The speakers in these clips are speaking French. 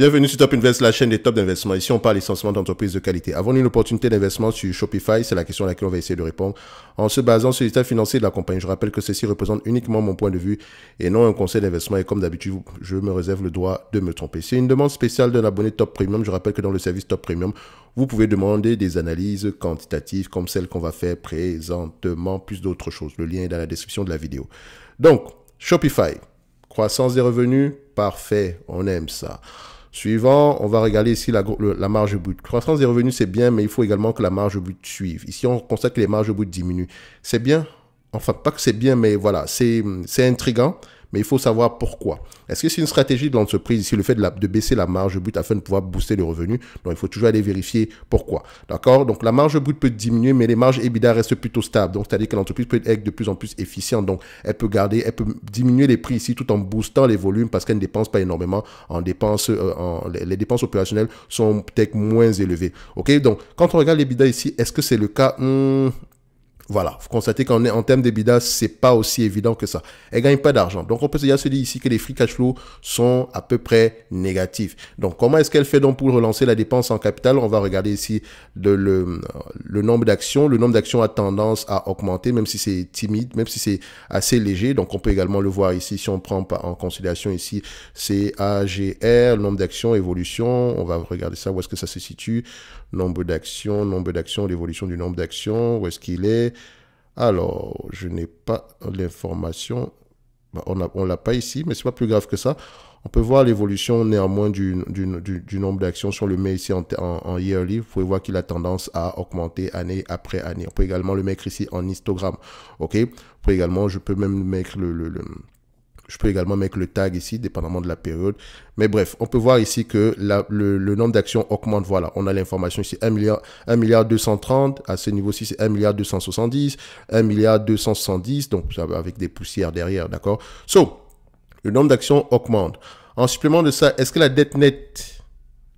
Bienvenue sur Top Invest, la chaîne des tops d'investissement. Ici, on parle licenciement d'entreprises de qualité. Avons nous une opportunité d'investissement sur Shopify C'est la question à laquelle on va essayer de répondre en se basant sur l'état financier de la compagnie. Je rappelle que ceci représente uniquement mon point de vue et non un conseil d'investissement. Et comme d'habitude, je me réserve le droit de me tromper. C'est une demande spéciale d'un abonné Top Premium. Je rappelle que dans le service Top Premium, vous pouvez demander des analyses quantitatives comme celles qu'on va faire présentement, plus d'autres choses. Le lien est dans la description de la vidéo. Donc, Shopify, croissance des revenus, parfait, on aime ça. Suivant, on va regarder ici la, marge brute. Croissance des revenus, c'est bien, mais il faut également que la marge brute suive. Ici, on constate que les marges brutes diminuent. C'est bien. Enfin, pas que c'est bien, mais voilà, c'est intrigant mais il faut savoir pourquoi. Est-ce que c'est une stratégie de l'entreprise ici, le fait de, baisser la marge brute afin de pouvoir booster les revenus Donc, il faut toujours aller vérifier pourquoi. D'accord Donc, la marge brute peut diminuer, mais les marges EBITDA restent plutôt stables. Donc, c'est-à-dire que l'entreprise peut être de plus en plus efficiente. Donc, elle peut garder, elle peut diminuer les prix ici tout en boostant les volumes parce qu'elle ne dépense pas énormément en dépenses, euh, les dépenses opérationnelles sont peut-être moins élevées. Ok Donc, quand on regarde l'EBITDA ici, est-ce que c'est le cas hmm, voilà, vous constatez qu'en en termes d'EBITDA, c'est pas aussi évident que ça. Elle gagne pas d'argent. Donc on peut déjà se dire ici que les free cash flow sont à peu près négatifs. Donc comment est-ce qu'elle fait donc pour relancer la dépense en capital On va regarder ici de le, le nombre d'actions. Le nombre d'actions a tendance à augmenter, même si c'est timide, même si c'est assez léger. Donc on peut également le voir ici si on prend en considération ici CAGR, le nombre d'actions, évolution. On va regarder ça, où est-ce que ça se situe nombre d'actions, nombre d'actions, l'évolution du nombre d'actions, où est-ce qu'il est. Alors, je n'ai pas l'information. Bah, on ne l'a pas ici, mais ce n'est pas plus grave que ça. On peut voir l'évolution néanmoins du, nombre d'actions. sur le met ici en, en, yearly, vous pouvez voir qu'il a tendance à augmenter année après année. On peut également le mettre ici en histogramme. OK On également, je peux même mettre le, le je peux également mettre le tag ici, dépendamment de la période. Mais bref, on peut voir ici que le, nombre d'actions augmente. Voilà, on a l'information ici, 1 milliard, milliard 230. À ce niveau-ci, c'est 1 milliard 270, 1 milliard 270. Donc, avec des poussières derrière, d'accord So, le nombre d'actions augmente. En supplément de ça, est-ce que la dette nette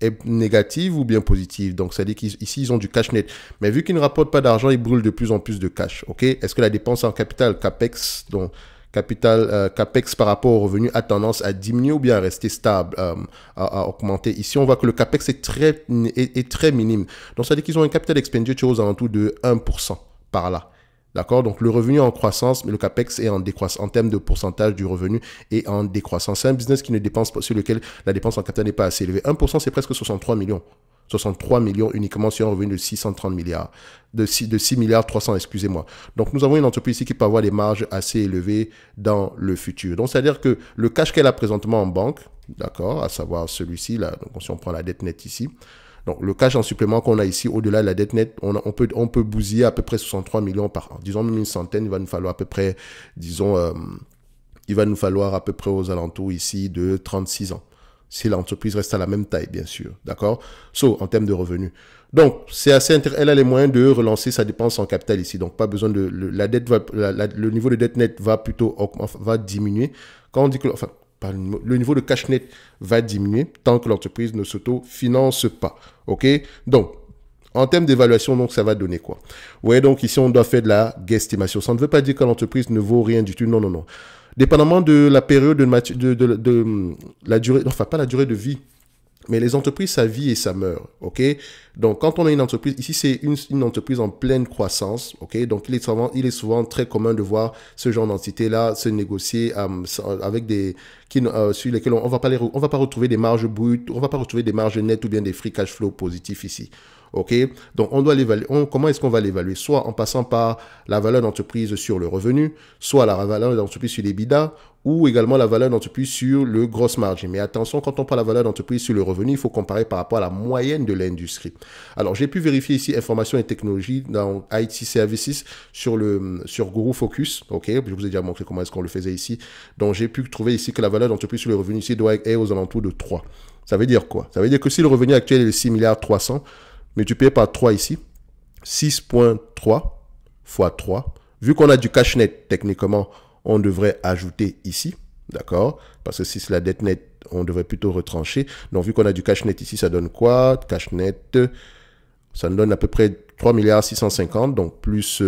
est négative ou bien positive. Donc, ça dit qu'ici, ils ont du cash net. Mais vu qu'ils ne rapportent pas d'argent, ils brûlent de plus en plus de cash. OK Est-ce que la dépense en capital, CAPEX, donc capital euh, capex par rapport au revenu a tendance à diminuer ou bien à rester stable, euh, à, augmenter. Ici, on voit que le capex est très, est, très minime. Donc, ça veut dire qu'ils ont un capital expenditure aux tout de 1% par là. D'accord Donc, le revenu est en croissance, mais le CAPEX est en décroissance en termes de pourcentage du revenu est en décroissance. C'est un business qui ne dépense pas, sur lequel la dépense en capital n'est pas assez élevée. 1%, c'est presque 63 millions. 63 millions uniquement sur un revenu de 630 milliards, de 6, de 6 milliards 300, excusez-moi. Donc nous avons une entreprise ici qui peut avoir des marges assez élevées dans le futur. Donc c'est-à-dire que le cash qu'elle a présentement en banque, d'accord, à savoir celui-ci, là, donc si on prend la dette nette ici, donc le cash en supplément qu'on a ici, au-delà de la dette nette, on, peut, on peut bousiller à peu près 63 millions par an. Disons même une centaine, il va nous falloir à peu près, disons, euh, il va nous falloir à peu près aux alentours ici de 36 ans si l'entreprise reste à la même taille, bien sûr. D'accord So, en termes de revenus. Donc, c'est assez elle a les moyens de relancer sa dépense en capital ici. Donc, pas besoin de... Le, la dette le niveau de dette nette va plutôt va diminuer. Quand on dit que... Enfin, le niveau de cash net va diminuer tant que l'entreprise ne s'auto-finance pas. OK Donc, en termes d'évaluation, donc ça va donner quoi Vous voyez donc ici, on doit faire de la guestimation. Ça ne veut pas dire que l'entreprise ne vaut rien du tout. Non, non, non dépendamment de la période de, de, de, de, la durée, enfin pas la durée de vie, mais les entreprises, ça vit et ça meurt, ok Donc, quand on a une entreprise, ici, c'est une, entreprise en pleine croissance, ok Donc, il est souvent, il est souvent très commun de voir ce genre d'entité-là se négocier euh, avec des... Qui, euh, sur lesquels on, ne va pas les, on va pas retrouver des marges brutes, on va pas retrouver des marges nettes ou bien des free cash flow positifs ici, ok Donc, on doit l'évaluer. Comment est-ce qu'on va l'évaluer Soit en passant par la valeur d'entreprise sur le revenu, soit la valeur d'entreprise sur les ou également la valeur d'entreprise sur le gross margin. Mais attention, quand on parle la valeur d'entreprise sur le revenu, il faut comparer par rapport à la moyenne de l'industrie. Alors, j'ai pu vérifier ici information et technologie dans IT Services sur le sur Guru Focus. Ok, je vous ai déjà montré comment est-ce qu'on le faisait ici. Donc, j'ai pu trouver ici que la valeur d'entreprise sur le revenu ici doit être aux alentours de 3. Ça veut dire quoi Ça veut dire que si le revenu actuel est de 6 milliards tu payes par 3 ici, 6.3 fois 3, vu qu'on a du cash net techniquement, on devrait ajouter ici, d'accord Parce que si c'est la dette nette, on devrait plutôt retrancher. Donc, vu qu'on a du cash net ici, ça donne quoi Cash net, ça nous donne à peu près 3 milliards donc plus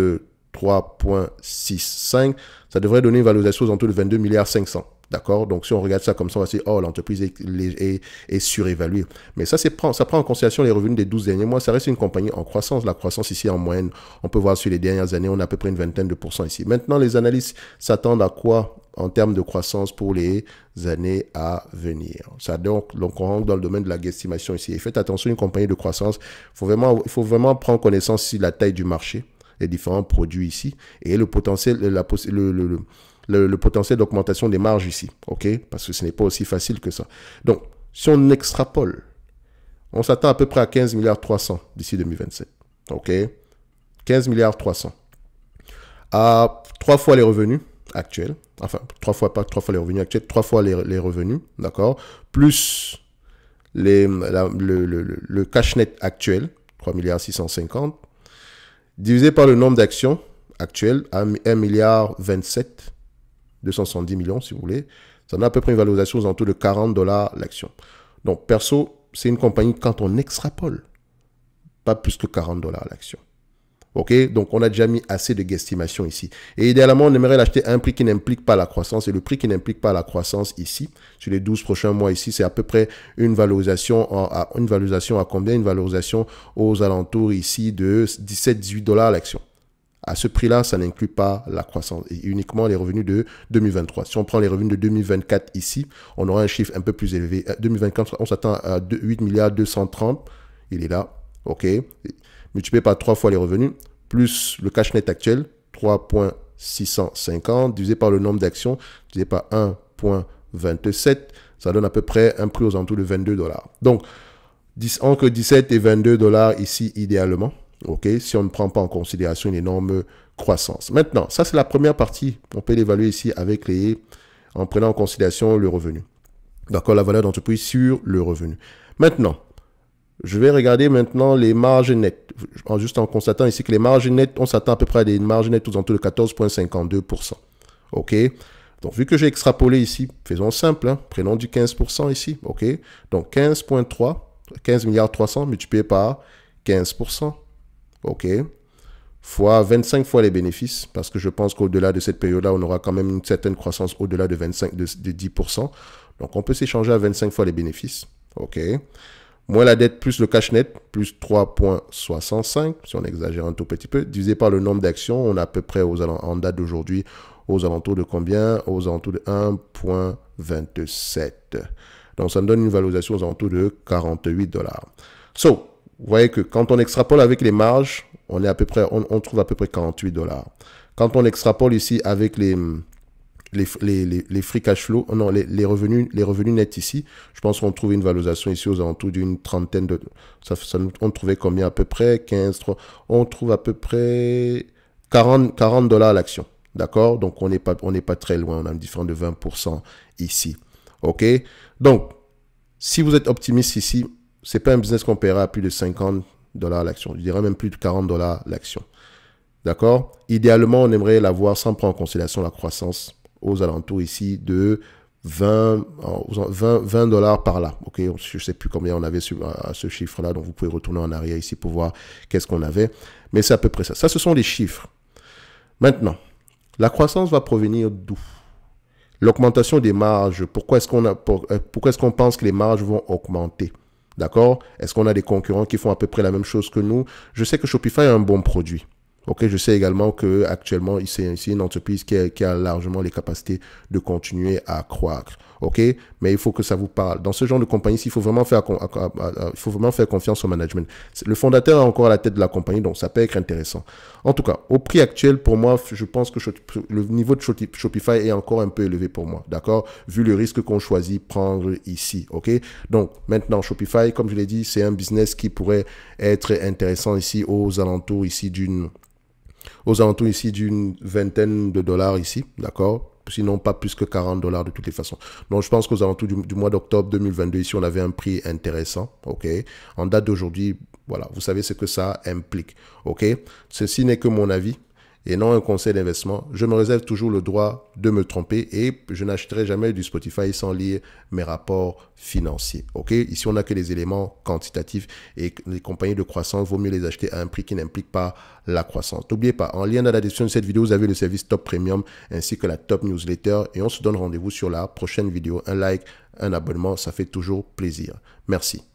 3,65. Euh, ça devrait donner une valorisation autour de 22 milliards 500. D'accord Donc, si on regarde ça comme ça, on va se dire, oh, l'entreprise est, surévaluée. Mais ça, prend, ça prend en considération les revenus des 12 derniers mois. Ça reste une compagnie en croissance. La croissance ici, en moyenne, on peut voir sur les dernières années, on a à peu près une vingtaine de pourcents ici. Maintenant, les analystes s'attendent à quoi en termes de croissance pour les années à venir. Ça donc, on rentre dans le domaine de la guestimation ici. Et faites attention, une compagnie de croissance, il faut vraiment, prendre connaissance si la taille du marché, les différents produits ici, et le potentiel, la, le le, potentiel d'augmentation des marges ici, ok Parce que ce n'est pas aussi facile que ça. Donc, si on extrapole, on s'attend à peu près à 15 milliards 300 d'ici 2027, ok 15 milliards 300 à trois fois les revenus actuels, enfin trois fois pas trois fois les revenus actuels, trois fois les, revenus, d'accord, plus le, cash net actuel, 3 milliards 650, divisé par le nombre d'actions actuelles, 1 milliard 27, 270 millions si vous voulez, ça donne à peu près une valorisation aux alentours de 40 dollars l'action. Donc perso, c'est une compagnie quand on extrapole, pas plus que 40 dollars l'action. OK Donc, on a déjà mis assez de gestimations ici. Et idéalement, on aimerait l'acheter à un prix qui n'implique pas la croissance. Et le prix qui n'implique pas la croissance ici, sur les 12 prochains mois ici, c'est à peu près une valorisation à, une valorisation à combien Une valorisation aux alentours ici de 17-18 dollars l'action. À ce prix-là, ça n'inclut pas la croissance et uniquement les revenus de 2023. Si on prend les revenus de 2024 ici, on aura un chiffre un peu plus élevé. 2024, euh, on s'attend à 8 milliards 230. Il est là. OK. Multiplié par 3 fois les revenus, plus le cash net actuel, 3,650, divisé par le nombre d'actions, divisé par 1,27, ça donne à peu près un prix aux alentours de 22 dollars. Donc, entre 17 et 22 dollars ici, idéalement si on ne prend pas en considération une énorme croissance. Maintenant, ça c'est la première partie. On peut l'évaluer ici avec les, en prenant en considération le revenu. D'accord, la valeur d'entreprise sur le revenu. Maintenant, je vais regarder maintenant les marges nettes. Juste en constatant ici que les marges nettes, on s'attend à peu près à des marges nettes aux alentours de 14,52%. OK Donc, vu que j'ai extrapolé ici, faisons simple, hein. prenons du 15% ici. OK Donc, 15,3, 15 milliards 300 multiplié par 15%. OK fois 25 fois les bénéfices, parce que je pense qu'au-delà de cette période-là, on aura quand même une certaine croissance au-delà de 25, 10%. Donc on peut s'échanger à 25 fois les bénéfices. OK. Moins la dette plus le cash net, plus 3,65, si on exagère un tout petit peu, divisé par le nombre d'actions, on a à peu près aux, en date d'aujourd'hui aux alentours de combien Aux alentours de 1,27. Donc ça me donne une valorisation aux alentours de 48 dollars. So, vous voyez que quand on extrapole avec les marges, on, est à peu près, on, trouve à peu près 48 dollars. Quand on extrapole ici avec les, les, les, free cash flow, euh, non, les, les, revenus, les revenus nets ici, je pense qu'on trouve une valorisation ici aux alentours d'une trentaine de, on trouvait combien à peu près 15, 3, on trouve à peu près 40, 40 dollars l'action. D'accord? Donc, on n'est pas, on n'est pas très loin. On a une différence de 20% ici. OK? Donc, si vous êtes optimiste ici, c'est pas un business qu'on paiera à plus de 50 dollars l'action. Je dirais même plus de 40 dollars l'action. D'accord Idéalement, on aimerait l'avoir sans prendre en considération la croissance aux alentours ici de 20 dollars par là. OK, je sais plus combien on avait à ce chiffre là donc vous pouvez retourner en arrière ici pour voir qu'est-ce qu'on avait, mais c'est à peu près ça. Ça ce sont les chiffres. Maintenant, la croissance va provenir d'où L'augmentation des marges, pourquoi est-ce qu'on a euh, pourquoi est-ce qu'on pense que les marges vont augmenter D'accord Est-ce qu'on a des concurrents qui font à peu près la même chose que nous Je sais que Shopify est un bon produit. Ok je sais également que actuellement c'est une entreprise qui a, largement les capacités de continuer à croître. Ok, mais il faut que ça vous parle. Dans ce genre de compagnie, il faut vraiment faire, il faut vraiment faire confiance au management. Le fondateur est encore à la tête de la compagnie, donc ça peut être intéressant. En tout cas, au prix actuel, pour moi, je pense que le niveau de Shopify est encore un peu élevé pour moi, d'accord Vu le risque qu'on choisit prendre ici, ok Donc maintenant, Shopify, comme je l'ai dit, c'est un business qui pourrait être intéressant ici aux alentours ici d'une aux alentours ici d'une vingtaine de dollars ici, d'accord Sinon, pas plus que 40 dollars de toutes les façons. Donc, je pense qu'aux alentours du, du mois d'octobre 2022, ici, on avait un prix intéressant, ok En date d'aujourd'hui, voilà, vous savez ce que ça implique, ok Ceci n'est que mon avis, et non un conseil d'investissement. Je me réserve toujours le droit de me tromper et je n'achèterai jamais du Spotify sans lire mes rapports financiers. Ok Ici, on n'a que les éléments quantitatifs et les compagnies de croissance, vaut mieux les acheter à un prix qui n'implique pas la croissance. N'oubliez pas, en lien dans la description de cette vidéo, vous avez le service Top Premium ainsi que la Top Newsletter et on se donne rendez-vous sur la prochaine vidéo. Un like, un abonnement, ça fait toujours plaisir. Merci.